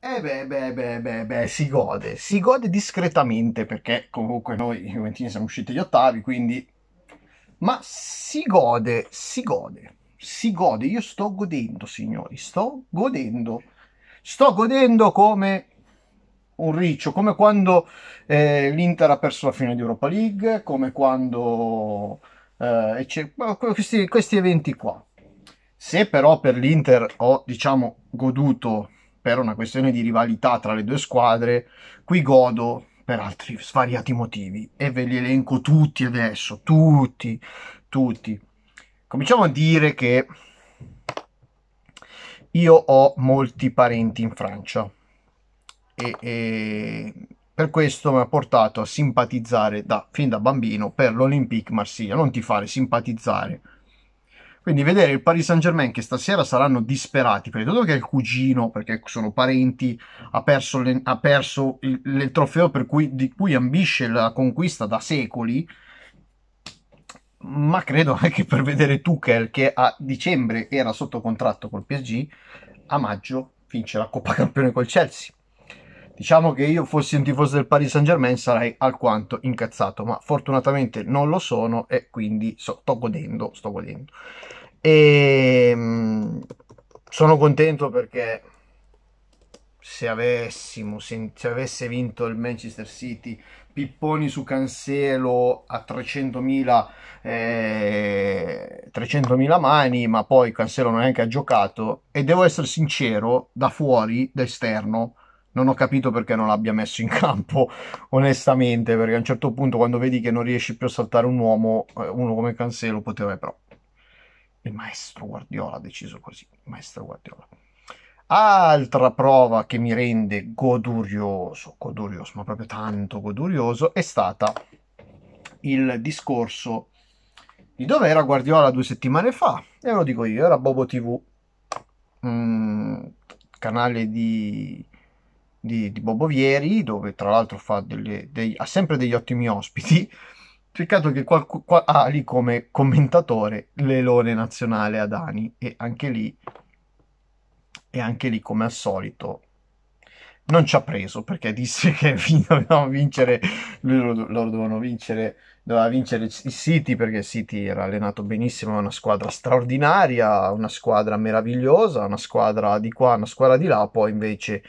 Eh beh, beh, beh, beh, beh, si gode, si gode discretamente perché comunque noi Juventini siamo usciti gli ottavi, quindi... Ma si gode, si gode, si gode, io sto godendo signori, sto godendo, sto godendo come un riccio, come quando eh, l'Inter ha perso la fine di Europa League, come quando... Eh, questi, questi eventi qua. Se però per l'Inter ho, diciamo, goduto per una questione di rivalità tra le due squadre, qui godo per altri svariati motivi e ve li elenco tutti adesso, tutti, tutti. Cominciamo a dire che io ho molti parenti in Francia e, e per questo mi ha portato a simpatizzare da, fin da bambino per l'Olympique Marsiglia, non ti fare simpatizzare quindi vedere il Paris Saint Germain che stasera saranno disperati, perché dopo che il cugino, perché sono parenti, ha perso, le, ha perso il, il, trofeo cui, di cui ambisce la conquista da secoli, ma credo anche per vedere Tuchel che a dicembre era sotto contratto col PSG, a maggio vince la Coppa Campione col Chelsea. Diciamo che io fossi un tifoso del Paris Saint Germain sarei alquanto incazzato, ma fortunatamente non lo sono e quindi so, sto godendo, sto godendo. E ehm, sono contento perché se avessimo, se, se avesse vinto il Manchester City, pipponi su Cancelo a 300.000, eh, 300.000 mani, ma poi Cancelo neanche ha giocato. E devo essere sincero, da fuori, da esterno, non ho capito perché non l'abbia messo in campo, onestamente, perché a un certo punto quando vedi che non riesci più a saltare un uomo, eh, uno come Cancelo poteva però. Il maestro Guardiola ha deciso così, il maestro Guardiola. Altra prova che mi rende godurioso, godurioso, ma proprio tanto godurioso, è stata il discorso di dove era Guardiola due settimane fa, e lo dico io, era Bobo TV, mm, canale di, di, di Bobo Vieri, dove tra l'altro delle, dei, ha sempre degli ottimi ospiti, Peccato che qualcuno ha ah, lì come commentatore l'elone nazionale Adani e anche lì, e anche lì come al solito non ci ha preso perché disse che dovevano vincere, loro dovevano vincere, doveva vincere il City perché il City era allenato benissimo, è una squadra straordinaria, una squadra meravigliosa, una squadra di qua, una squadra di là, poi invece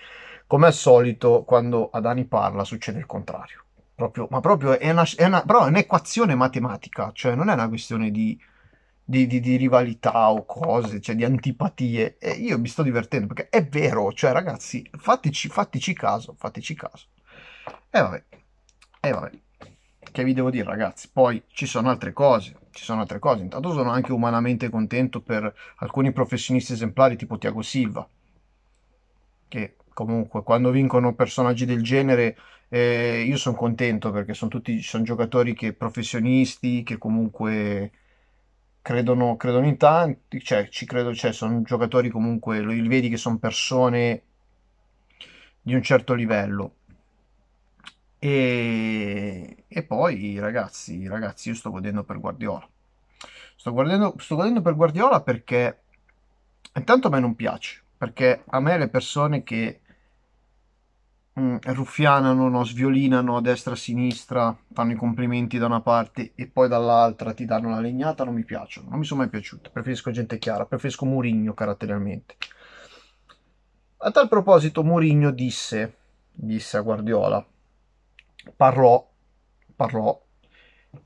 come al solito quando Adani parla succede il contrario. Proprio, ma proprio è una, è una, però è un'equazione matematica, cioè non è una questione di, di, di, di rivalità o cose, cioè di antipatie. E io mi sto divertendo perché è vero, cioè ragazzi, fateci, fateci caso, fateci caso. E vabbè, e vabbè, che vi devo dire ragazzi, poi ci sono altre cose, ci sono altre cose. Intanto sono anche umanamente contento per alcuni professionisti esemplari tipo Tiago Silva, che comunque quando vincono personaggi del genere eh, io sono contento perché sono tutti sono giocatori che professionisti, che comunque credono, credono in tanti, cioè ci credo, cioè, sono giocatori comunque, lo vedi che sono persone di un certo livello. E, e poi ragazzi, ragazzi, io sto godendo per Guardiola. Sto, guardando, sto godendo per Guardiola perché intanto a me non piace, perché a me le persone che Mm, ruffianano, no? sviolinano a destra e a sinistra, fanno i complimenti da una parte e poi dall'altra ti danno la legnata, non mi piacciono, non mi sono mai piaciute, preferisco gente chiara, preferisco Murigno caratterialmente. A tal proposito Murigno disse, disse a Guardiola, parlò, parlò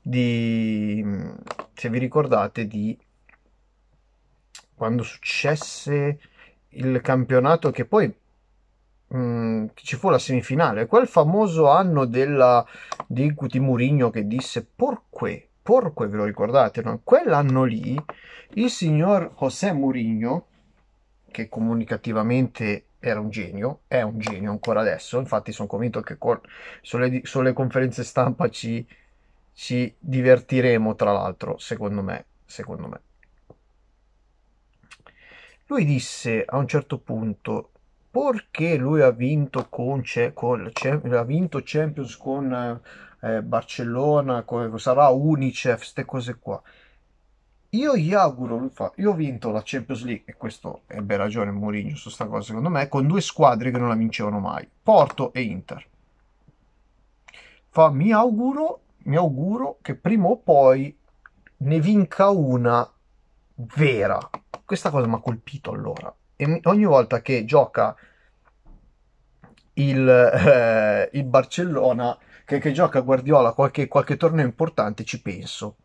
di, se vi ricordate, di quando successe il campionato che poi mh, mm, ci fu la semifinale, quel famoso anno della, di Cuti Murigno che disse porque, porque ve lo ricordate, no? quell'anno lì il signor José Murigno, che comunicativamente era un genio, è un genio ancora adesso, infatti sono convinto che con, sulle, sulle conferenze stampa ci, ci divertiremo, tra l'altro, secondo me, secondo me. Lui disse a un certo punto, perché lui ha vinto, con, con, ha vinto Champions con eh, eh Barcellona, con, sarà Unicef, queste cose qua. Io gli auguro, lui fa, io ho vinto la Champions League, e questo ebbe ragione Mourinho su sta cosa secondo me, con due squadre che non la vincevano mai, Porto e Inter. Fa, mi auguro, mi auguro che prima o poi ne vinca una vera. Questa cosa mi ha colpito allora e ogni volta che gioca il, eh, il Barcellona, che, che, gioca Guardiola qualche, qualche torneo importante, ci penso.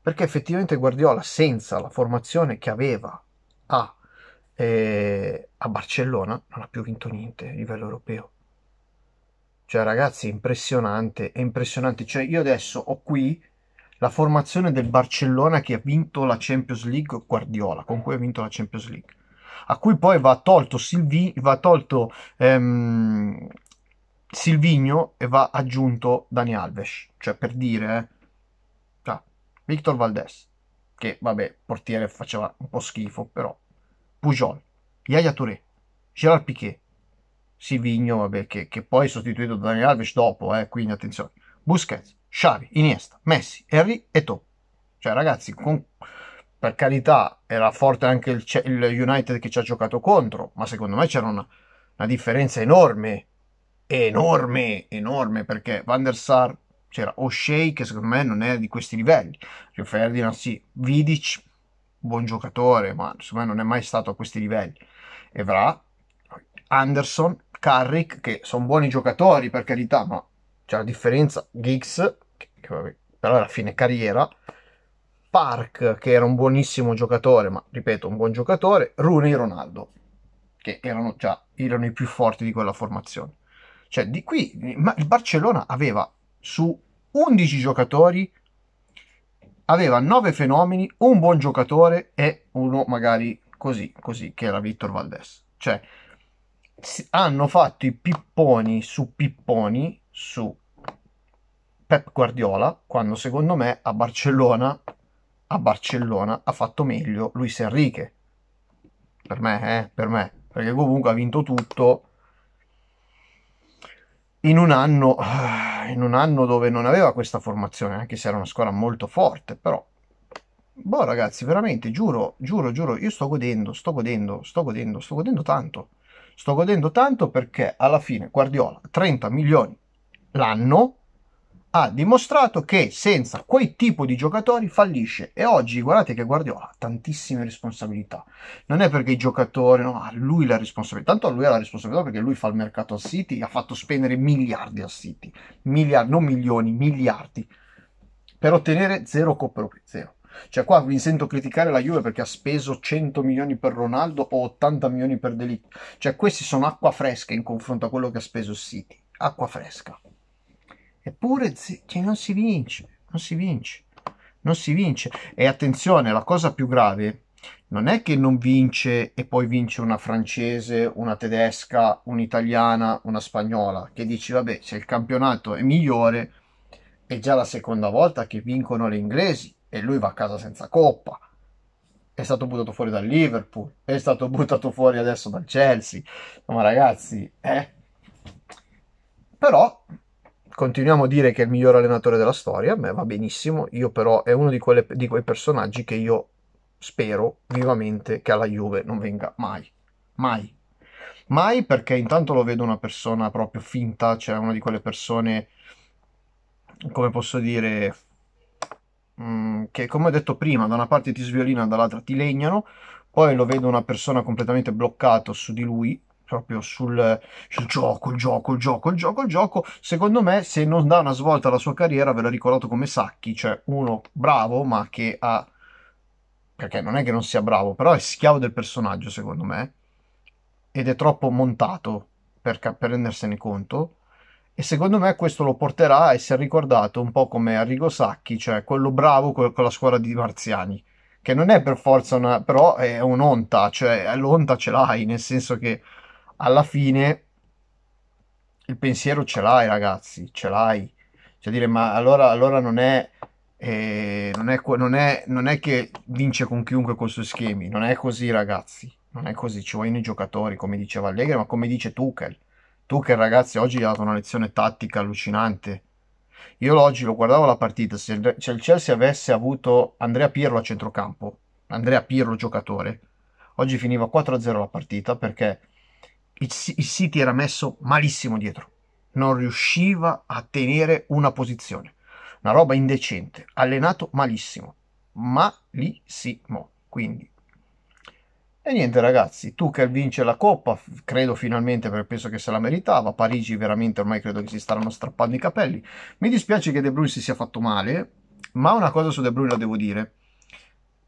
Perché effettivamente Guardiola, senza la formazione che aveva a, eh, a Barcellona, non ha più vinto niente a livello europeo. Cioè, ragazzi, è impressionante, è impressionante. Cioè, io adesso ho qui la formazione del Barcellona che ha vinto la Champions League, Guardiola, con cui ha vinto la Champions League a cui poi va tolto, Silvi, va tolto ehm, Silvigno e va aggiunto Dani Alves, cioè per dire, eh, ah, Victor Valdés, che vabbè, portiere faceva un po' schifo, però, Pujol, Yaya Touré, Gerard Piquet, Silvigno, vabbè, che, che, poi è sostituito da Dani Alves dopo, eh, quindi attenzione, Busquets, Xavi, Iniesta, Messi, Henry e Top. Cioè ragazzi, con per carità era forte anche il, il, United che ci ha giocato contro, ma secondo me c'era una, una differenza enorme, enorme, enorme, perché Van der Sar c'era O'Shea che secondo me non è di questi livelli, Rio Ferdinand sì, Vidic buon giocatore, ma secondo me non è mai stato a questi livelli, Evra, Anderson, Carrick che sono buoni giocatori per carità, ma c'è la differenza, Giggs, che, che vabbè, però alla fine carriera, Park, che era un buonissimo giocatore, ma ripeto, un buon giocatore, Rooney e Ronaldo, che erano già erano i più forti di quella formazione. Cioè, di qui, ma il Barcellona aveva su 11 giocatori, aveva 9 fenomeni, un buon giocatore e uno magari così, così, che era Vittor Valdés. Cioè, hanno fatto i pipponi su pipponi su Pep Guardiola, quando secondo me a Barcellona a Barcellona ha fatto meglio Luis Enrique. Per me, eh, per me, perché comunque ha vinto tutto in un anno, eh, in un anno dove non aveva questa formazione, anche se era una squadra molto forte, però boh ragazzi, veramente, giuro, giuro, giuro, io sto godendo, sto godendo, sto godendo, sto godendo tanto. Sto godendo tanto perché alla fine Guardiola 30 milioni l'anno ha dimostrato che senza quel tipo di giocatori fallisce e oggi guardate che Guardiola ha tantissime responsabilità non è perché i giocatori no, ha lui la responsabilità tanto lui ha la responsabilità perché lui fa il mercato al City ha fatto spendere miliardi al City miliardi, non milioni, miliardi per ottenere zero coppe europee zero cioè qua mi sento criticare la Juve perché ha speso 100 milioni per Ronaldo o 80 milioni per Delict cioè questi sono acqua fresca in confronto a quello che ha speso il City acqua fresca Eppure cioè, non si vince, non si vince, non si vince. E attenzione, la cosa più grave non è che non vince e poi vince una francese, una tedesca, un'italiana, una spagnola, che dici vabbè se il campionato è migliore è già la seconda volta che vincono le inglesi e lui va a casa senza coppa. È stato buttato fuori dal Liverpool, è stato buttato fuori adesso dal Chelsea. Ma ragazzi, eh? Però continuiamo a dire che è il miglior allenatore della storia, a va benissimo, io però è uno di, quelle, di quei personaggi che io spero vivamente che alla Juve non venga mai, mai. Mai perché intanto lo vedo una persona proprio finta, cioè una di quelle persone, come posso dire, mm, che come ho detto prima, da una parte ti sviolina, dall'altra ti legnano, poi lo vedo una persona completamente bloccato su di lui, proprio sul, sul, gioco, il gioco, il gioco, il gioco, il gioco. Secondo me, se non dà una svolta alla sua carriera, ve l'ho ricordato come Sacchi, cioè uno bravo, ma che ha. Perché non è che non sia bravo, però è schiavo del personaggio, secondo me, ed è troppo montato per, per rendersene conto. E secondo me questo lo porterà a essere ricordato un po' come Arrigo Sacchi, cioè quello bravo con la scuola di Marziani che non è per forza una, però è un'onta, cioè l'onta ce l'hai, nel senso che alla fine il pensiero ce l'hai ragazzi, ce l'hai. Cioè dire ma allora, allora non, è, eh, non, è, non, è, non è che vince con chiunque con i suoi schemi, non è così ragazzi, non è così, ci vogliono i giocatori come diceva Allegri ma come dice Tuchel. Tuchel ragazzi oggi gli ha dato una lezione tattica allucinante. Io oggi lo guardavo la partita, se il, se il Chelsea avesse avuto Andrea Pirlo a centrocampo, Andrea Pirlo giocatore, oggi finiva 4-0 la partita perché il, il City era messo malissimo dietro, non riusciva a tenere una posizione, una roba indecente, allenato malissimo, malissimo, quindi e niente ragazzi, Tuchel vince la Coppa, credo finalmente perché penso che se la meritava, Parigi veramente ormai credo che si staranno strappando i capelli. Mi dispiace che De Bruyne si sia fatto male, ma una cosa su De Bruyne la devo dire,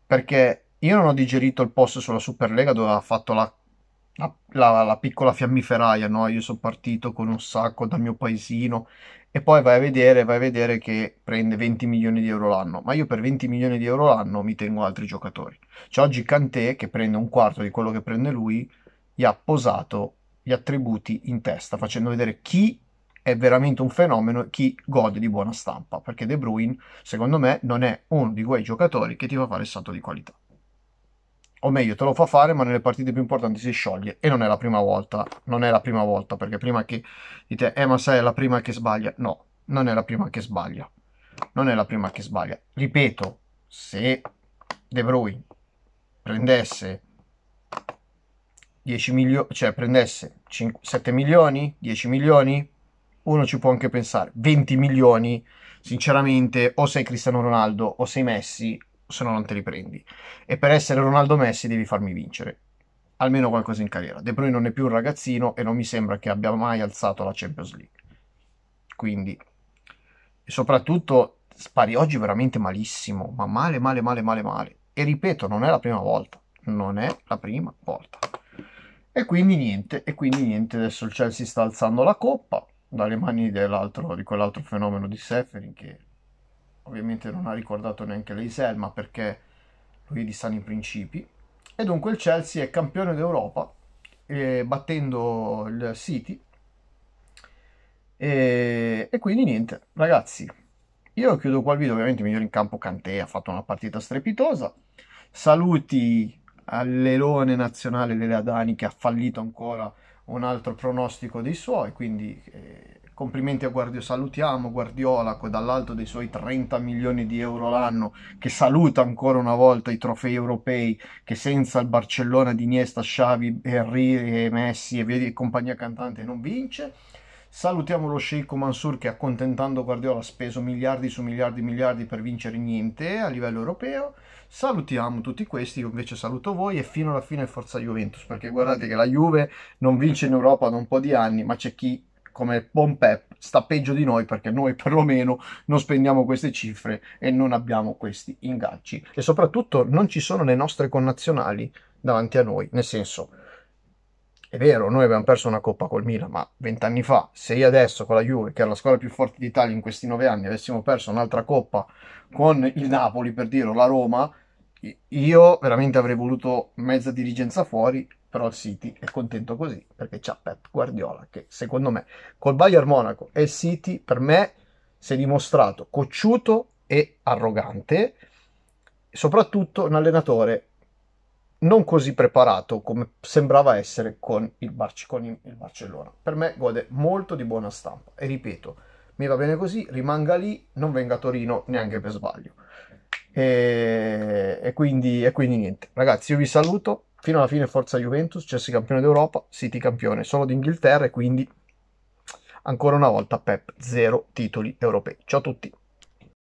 perché io non ho digerito il post sulla Superlega dove ha fatto la la, la piccola fiammiferaia, no? Io sono partito con un sacco dal mio paesino e poi vai a vedere, vai a vedere che prende 20 milioni di euro l'anno, ma io per 20 milioni di euro l'anno mi tengo altri giocatori. C'è oggi Kanté che prende un quarto di quello che prende lui, gli ha posato gli attributi in testa, facendo vedere chi è veramente un fenomeno e chi gode di buona stampa, perché De Bruyne, secondo me, non è uno di quei giocatori che ti fa fare il salto di qualità o meglio te lo fa fare ma nelle partite più importanti si scioglie e non è la prima volta non è la prima volta perché prima che dite eh ma sai è la prima che sbaglia no non è la prima che sbaglia non è la prima che sbaglia ripeto se De Bruyne prendesse 10 milioni cioè prendesse 5, 7 milioni 10 milioni uno ci può anche pensare 20 milioni sinceramente o sei Cristiano Ronaldo o sei Messi se no non te li prendi. E per essere Ronaldo Messi devi farmi vincere almeno qualcosa in carriera. De Bruyne non è più un ragazzino e non mi sembra che abbia mai alzato la Champions League. Quindi, e soprattutto, spari oggi veramente malissimo, ma male, male, male, male, male. E ripeto, non è la prima volta, non è la prima volta. E quindi niente, e quindi niente, adesso il Chelsea sta alzando la coppa dalle mani di quell'altro fenomeno di Seferin che ovviamente non ha ricordato neanche l'Eisel, ma perché lui è di sani principi, e dunque il Chelsea è campione d'Europa eh, battendo il City e, e, quindi niente ragazzi io chiudo qua il video ovviamente migliore in campo Kanté ha fatto una partita strepitosa saluti all'elone nazionale delle Adani che ha fallito ancora un altro pronostico dei suoi quindi eh, complimenti a Guardiola, salutiamo Guardiola dall'alto dei suoi 30 milioni di euro l'anno che saluta ancora una volta i trofei europei che senza il Barcellona di Iniesta, Xavi, Henry e Messi e via di compagnia cantante non vince salutiamo lo Sheikh Mansur che accontentando Guardiola ha speso miliardi su miliardi e miliardi per vincere niente a livello europeo salutiamo tutti questi, io invece saluto voi e fino alla fine forza Juventus perché guardate che la Juve non vince in Europa da un po' di anni ma c'è chi come Pompep sta peggio di noi perché noi perlomeno non spendiamo queste cifre e non abbiamo questi ingaggi e soprattutto non ci sono le nostre connazionali davanti a noi, nel senso è vero, noi abbiamo perso una coppa col Milan, ma vent'anni fa, se io adesso con la Juve, che era la squadra più forte d'Italia in questi nove anni, avessimo perso un'altra coppa con il Napoli, per dire, o la Roma, io veramente avrei voluto mezza dirigenza fuori però il City è contento così perché c'ha Pep Guardiola che secondo me col Bayern Monaco e il City per me si è dimostrato cocciuto e arrogante soprattutto un allenatore non così preparato come sembrava essere con il, Bar- con il Barcellona per me gode molto di buona stampa e ripeto mi va bene così rimanga lì non venga a Torino neanche per sbaglio e, e, quindi, e quindi niente ragazzi io vi saluto fino alla fine forza Juventus, Chelsea campione d'Europa, City campione solo d'Inghilterra e quindi ancora una volta Pep zero titoli europei. Ciao a tutti.